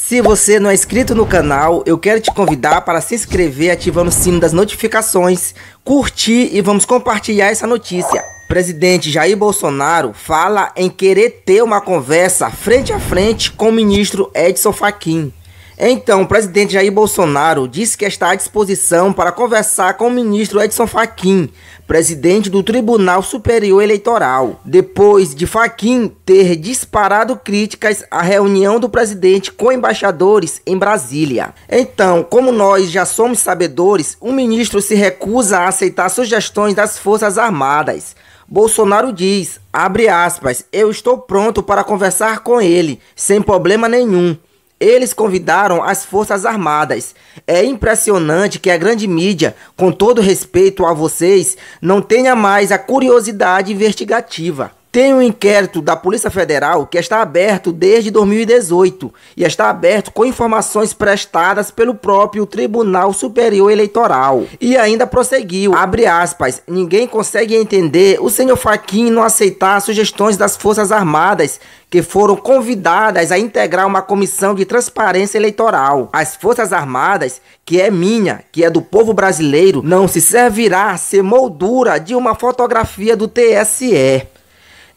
Se você não é inscrito no canal, eu quero te convidar para se inscrever ativando o sino das notificações, curtir e vamos compartilhar essa notícia. Presidente Jair Bolsonaro fala em querer ter uma conversa frente a frente com o ministro Edson Fachin. Então, o presidente Jair Bolsonaro disse que está à disposição para conversar com o ministro Edson Fachin, presidente do Tribunal Superior Eleitoral, depois de Fachin ter disparado críticas à reunião do presidente com embaixadores em Brasília. Então, como nós já somos sabedores, o ministro se recusa a aceitar sugestões das Forças Armadas. Bolsonaro diz, abre aspas, eu estou pronto para conversar com ele, sem problema nenhum. Eles convidaram as Forças Armadas. É impressionante que a grande mídia, com todo respeito a vocês, não tenha mais a curiosidade investigativa. Tem um inquérito da Polícia Federal que está aberto desde 2018 e está aberto com informações prestadas pelo próprio Tribunal Superior Eleitoral. E ainda prosseguiu, abre aspas, ninguém consegue entender o senhor Faquin não aceitar sugestões das Forças Armadas que foram convidadas a integrar uma comissão de transparência eleitoral. As Forças Armadas, que é minha, que é do povo brasileiro, não se servirá a ser moldura de uma fotografia do TSE.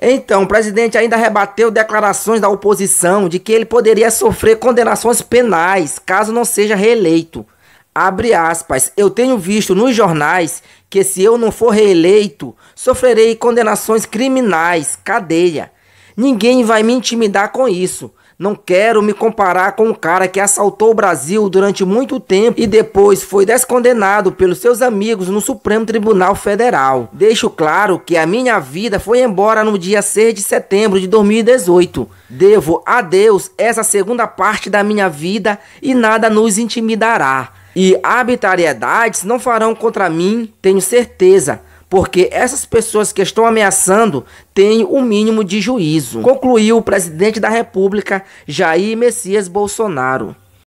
Então, o presidente ainda rebateu declarações da oposição de que ele poderia sofrer condenações penais caso não seja reeleito. Abre aspas, eu tenho visto nos jornais que se eu não for reeleito, sofrerei condenações criminais, cadeia. Ninguém vai me intimidar com isso. Não quero me comparar com um cara que assaltou o Brasil durante muito tempo e depois foi descondenado pelos seus amigos no Supremo Tribunal Federal. Deixo claro que a minha vida foi embora no dia 6 de setembro de 2018. Devo a Deus essa segunda parte da minha vida e nada nos intimidará. E arbitrariedades não farão contra mim, tenho certeza porque essas pessoas que estão ameaçando têm o um mínimo de juízo, concluiu o presidente da República, Jair Messias Bolsonaro.